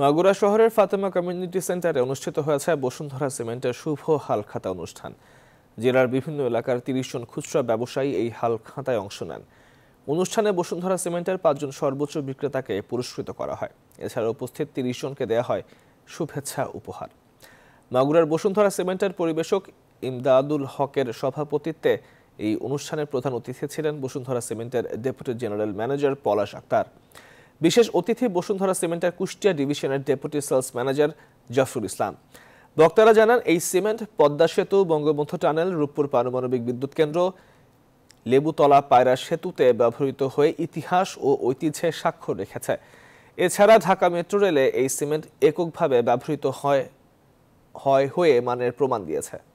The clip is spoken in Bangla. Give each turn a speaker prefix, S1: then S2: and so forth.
S1: মাগুরা শহরের ফাতেমা কমিউনিটি সেন্টারে অনুষ্ঠিত হয়েছে বসুন্ধরা সিমেন্টের শুভ হালখাতা অনুষ্ঠান জেলার বিভিন্ন এলাকার তিরিশ জন খুচরা ব্যবসায়ী এই হালখাতায় অংশ নেন অনুষ্ঠানে বসুন্ধরা সিমেন্টের পাঁচজন সর্বোচ্চ বিক্রেতাকে পুরস্কৃত করা হয় এছাড়া উপস্থিত তিরিশ জনকে দেওয়া হয় শুভেচ্ছা উপহার মাগুরার বসুন্ধরা সিমেন্টের পরিবেশক ইমদাদুল হকের সভাপতিত্বে এই অনুষ্ঠানের প্রধান অতিথি ছিলেন বসুন্ধরা সিমেন্টের deputy general manager Palash Akhtar বিশেষ অতিথি বসুন্ধরা সিমেন্টের কুষ্টিয়া ডিভিশনের deputy sales manager Zafrul Islam বক্তারা জানান এই সিমেন্ট পদ্মা সেতু বঙ্গবন্ধু টানেল রূপপুর পারমাণবিক বিদ্যুৎ কেন্দ্র লেবুতলা পায়রা সেতুতে ব্যবহৃত হয়ে ইতিহাস ও ঐতিহ্যে স্বাক্ষর রেখেছে এছাড়া ঢাকা মেট্রো রেলে এই সিমেন্ট এককভাবে ব্যবহৃত হয় হয় হয়ে মানের প্রমাণ দিয়েছে